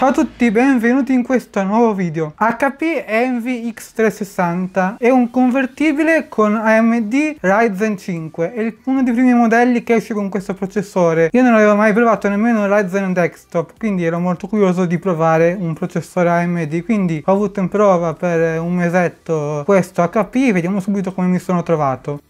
Ciao a tutti, benvenuti in questo nuovo video. HP Envy X360 è un convertibile con AMD Ryzen 5, è uno dei primi modelli che esce con questo processore. Io non avevo mai provato nemmeno un Ryzen Desktop, quindi ero molto curioso di provare un processore AMD, quindi ho avuto in prova per un mesetto questo HP, vediamo subito come mi sono trovato.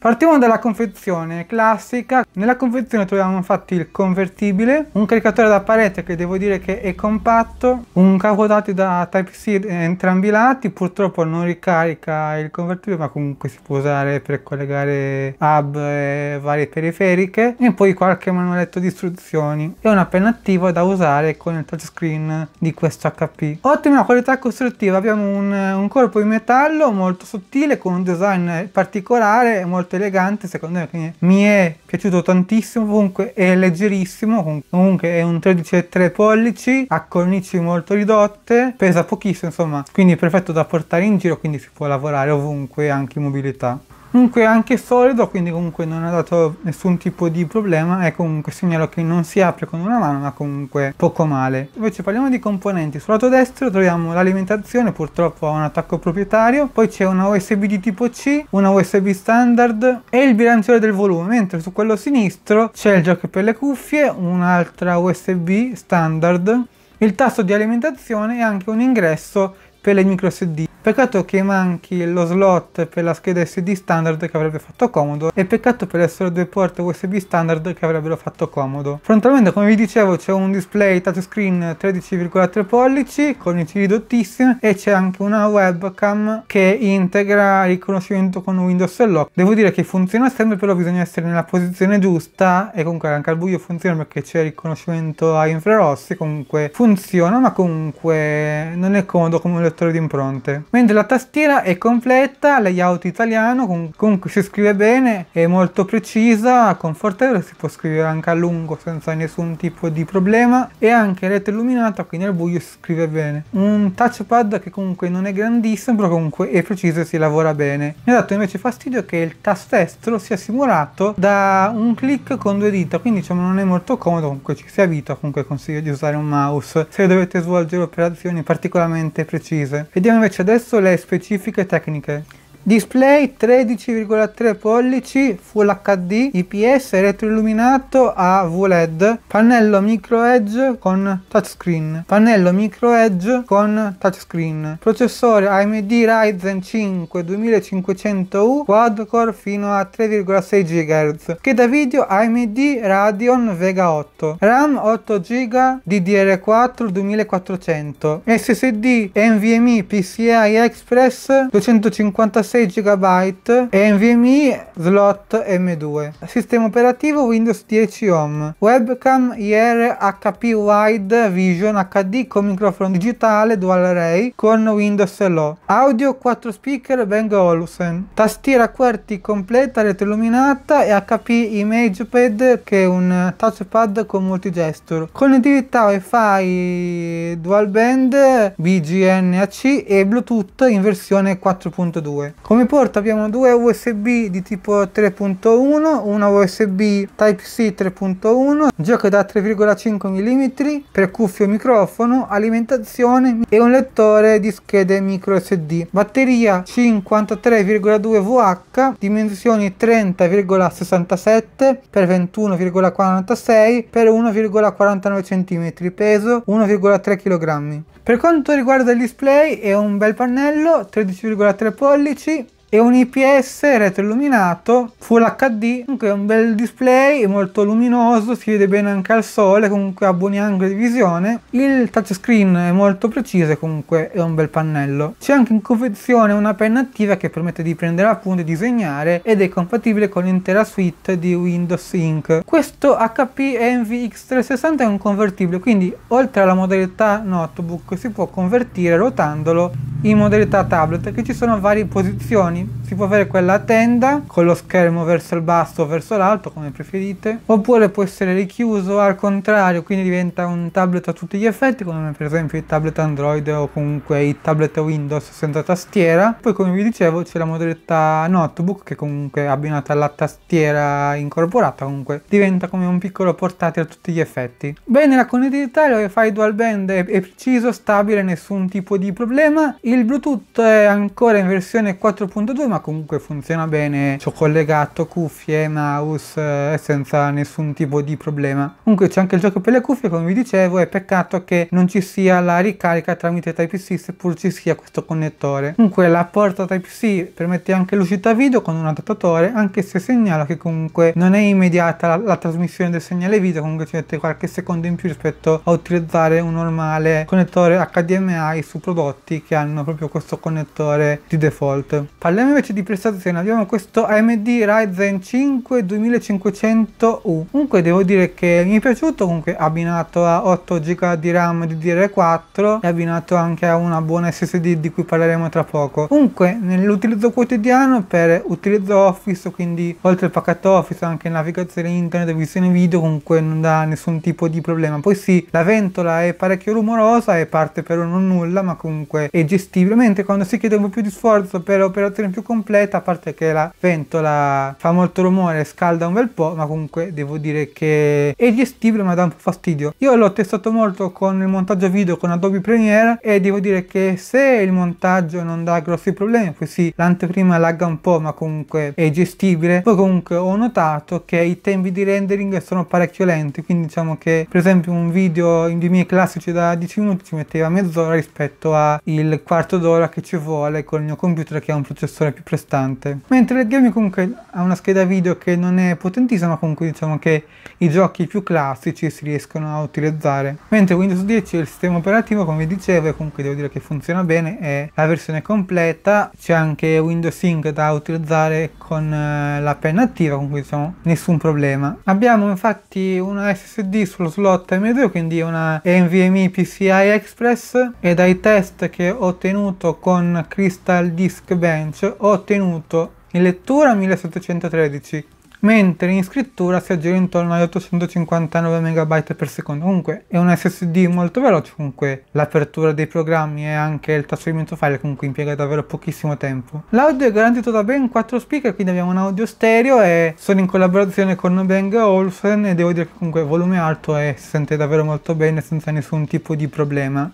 Partiamo dalla confezione classica, nella confezione troviamo infatti il convertibile, un caricatore da parete che devo dire che è compatto, un cavo dati da Type-C entrambi i lati, purtroppo non ricarica il convertibile ma comunque si può usare per collegare hub e varie periferiche e poi qualche manualetto di istruzioni e una penna attiva da usare con il touchscreen di questo HP. Ottima qualità costruttiva, abbiamo un, un corpo in metallo molto sottile con un design particolare molto molto elegante, secondo me mi è piaciuto tantissimo, comunque è leggerissimo, comunque è un 13,3 pollici, ha cornici molto ridotte, pesa pochissimo insomma, quindi è perfetto da portare in giro, quindi si può lavorare ovunque anche in mobilità comunque anche solido quindi comunque non ha dato nessun tipo di problema è comunque segnalo che non si apre con una mano ma comunque poco male invece parliamo di componenti sul lato destro troviamo l'alimentazione purtroppo ha un attacco proprietario poi c'è una usb di tipo c una usb standard e il bilanciere del volume mentre su quello sinistro c'è il jack per le cuffie un'altra usb standard il tasto di alimentazione e anche un ingresso per le micro sd Peccato che manchi lo slot per la scheda SD standard che avrebbe fatto comodo e peccato per essere due porte USB standard che avrebbero fatto comodo. Frontalmente come vi dicevo c'è un display touchscreen 13,3 pollici con i ridottissimi e c'è anche una webcam che integra il riconoscimento con Windows e Lock. Devo dire che funziona sempre però bisogna essere nella posizione giusta e comunque anche al buio funziona perché c'è il riconoscimento a infrarossi comunque funziona ma comunque non è comodo come un lettore di impronte mentre la tastiera è completa, layout italiano, comunque si scrive bene, è molto precisa, confortevole, si può scrivere anche a lungo senza nessun tipo di problema e anche rete illuminata, quindi al buio si scrive bene. Un touchpad che comunque non è grandissimo, però comunque è preciso e si lavora bene. Mi ha dato invece fastidio che il tastestro sia simulato da un click con due dita, quindi diciamo non è molto comodo, comunque ci si avvita, comunque consiglio di usare un mouse se dovete svolgere operazioni particolarmente precise. Vediamo invece adesso spesso le specifiche tecniche. Display 13,3 pollici Full HD IPS retroilluminato a VLED Pannello micro edge con touchscreen Pannello micro edge con touchscreen Processore AMD Ryzen 5 2500U Quad core fino a 3,6 GHz Scheda video AMD Radeon Vega 8 RAM 8 GB DDR4 2400 SSD NVMe PCI Express 256 6 GB NVMe slot M2. Sistema operativo Windows 10 Home. Webcam IR HP Wide Vision HD con microfono digitale dual array con Windows Low Audio 4 speaker Bang Olufsen. Tastiera QWERTY completa, rete illuminata e HP ImagePad che è un touchpad con multigesture. Connettività Wi-Fi dual band BGNAC e Bluetooth in versione 4.2. Come porta abbiamo due USB di tipo 3.1, una USB Type-C 3.1, gioco da 3,5 mm, per cuffie e microfono, alimentazione e un lettore di schede micro SD. Batteria 53,2 VH, dimensioni 30,67 x 21,46 x 1,49 cm, peso 1,3 kg. Per quanto riguarda il display è un bel pannello, 13,3 pollici, è un IPS retroilluminato full HD comunque è un bel display molto luminoso si vede bene anche al sole comunque ha buoni angoli di visione il touchscreen è molto preciso comunque è un bel pannello c'è anche in confezione una penna attiva che permette di prendere appunti e disegnare ed è compatibile con l'intera suite di Windows Ink questo HP NVX 360 è un convertibile quindi oltre alla modalità notebook si può convertire rotandolo in modalità tablet che ci sono varie posizioni si può avere quella tenda con lo schermo verso il basso o verso l'alto come preferite oppure può essere richiuso al contrario quindi diventa un tablet a tutti gli effetti come per esempio i tablet Android o comunque i tablet Windows senza tastiera. Poi come vi dicevo c'è la modalità notebook che comunque abbinata alla tastiera incorporata comunque diventa come un piccolo portatile a tutti gli effetti. Bene la connettività il fai dual band è, è preciso, stabile, nessun tipo di problema. Il Bluetooth è ancora in versione 4.2 ma comunque funziona bene ci ho collegato cuffie mouse eh, senza nessun tipo di problema comunque c'è anche il gioco per le cuffie come vi dicevo è peccato che non ci sia la ricarica tramite Type-C seppur ci sia questo connettore comunque la porta Type-C permette anche l'uscita video con un adattatore anche se segnalo che comunque non è immediata la, la trasmissione del segnale video comunque ci mette qualche secondo in più rispetto a utilizzare un normale connettore HDMI su prodotti che hanno proprio questo connettore di default parliamo invece invece di prestazione abbiamo questo AMD Ryzen 5 2500U comunque devo dire che mi è piaciuto comunque abbinato a 8 GB di RAM DDR4 e abbinato anche a una buona SSD di cui parleremo tra poco comunque nell'utilizzo quotidiano per utilizzo Office quindi oltre al pacchetto Office anche navigazione internet visione video comunque non dà nessun tipo di problema poi sì la ventola è parecchio rumorosa e parte per non nulla ma comunque è gestibile mentre quando si chiede un po' più di sforzo per operazioni più complesse completa a parte che la ventola fa molto rumore scalda un bel po' ma comunque devo dire che è gestibile ma dà un po' fastidio io l'ho testato molto con il montaggio video con Adobe Premiere e devo dire che se il montaggio non dà grossi problemi poi sì l'anteprima lagga un po' ma comunque è gestibile poi comunque ho notato che i tempi di rendering sono parecchio lenti quindi diciamo che per esempio un video in dei miei classici da 10 minuti ci metteva mezz'ora rispetto al quarto d'ora che ci vuole con il mio computer che ha un processore più prestante. Mentre il gaming comunque ha una scheda video che non è potentissima, comunque diciamo che i giochi più classici si riescono a utilizzare. Mentre Windows 10 è il sistema operativo, come dicevo, e comunque devo dire che funziona bene, è la versione completa, c'è anche Windows Sync da utilizzare con eh, la penna attiva, comunque diciamo nessun problema. Abbiamo infatti una SSD sullo slot M2, quindi una NVMe PCI Express e dai test che ho ottenuto con Crystal Disk Bench ho ottenuto in lettura 1713, mentre in scrittura si aggira intorno agli 859 MB per secondo. Comunque è un SSD molto veloce, comunque l'apertura dei programmi e anche il trasferimento file comunque impiega davvero pochissimo tempo. L'audio è garantito da ben 4 speaker, quindi abbiamo un audio stereo e sono in collaborazione con Bang Olsen e devo dire che comunque volume alto e si sente davvero molto bene senza nessun tipo di problema.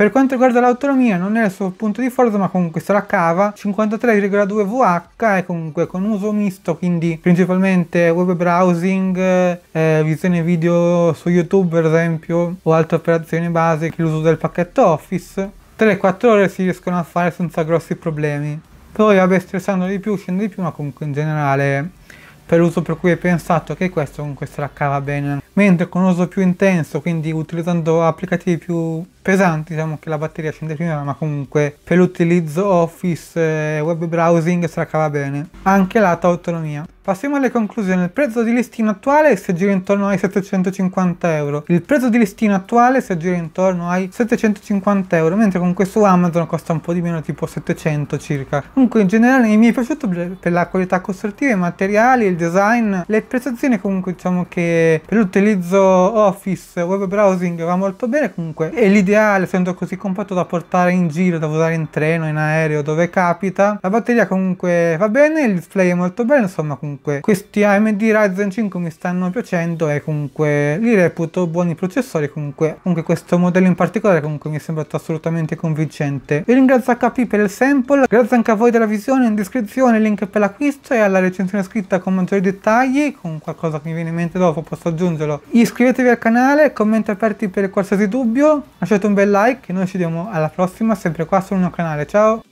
Per quanto riguarda l'autonomia non è il suo punto di forza ma comunque se la cava 53,2 VH e comunque con uso misto quindi principalmente web browsing, eh, visione video su YouTube per esempio o altre operazioni basiche, l'uso del pacchetto Office 3-4 ore si riescono a fare senza grossi problemi. Poi vabbè stressando di più, scende di più, ma comunque in generale per l'uso per cui è pensato che questo comunque se la cava bene. Mentre con uso più intenso, quindi utilizzando applicativi più pesanti, diciamo che la batteria scende prima, ma comunque per l'utilizzo Office e web browsing si racava bene. Anche lato autonomia. Passiamo alle conclusioni. Il prezzo di listino attuale si aggira intorno ai 750 euro. Il prezzo di listino attuale si aggira intorno ai 750 euro, mentre con questo Amazon costa un po' di meno, tipo 700 circa. Comunque in generale mi è piaciuto per la qualità costruttiva, i materiali, il design, le prestazioni comunque diciamo che per l'utilizzo Office, web browsing va molto bene comunque e l'idea ideale, essendo così compatto da portare in giro, da usare in treno, in aereo, dove capita. La batteria comunque va bene, il display è molto bello, insomma comunque questi AMD Ryzen 5 mi stanno piacendo e comunque li reputo buoni processori, comunque, comunque questo modello in particolare comunque mi è sembrato assolutamente convincente. Vi ringrazio HP per il sample, grazie anche a voi della visione, in descrizione il link per l'acquisto e alla recensione scritta con maggiori dettagli, con qualcosa che mi viene in mente dopo posso aggiungerlo. Iscrivetevi al canale, commenti aperti per qualsiasi dubbio, lasciate lasciate un bel like e noi ci vediamo alla prossima sempre qua sul mio canale ciao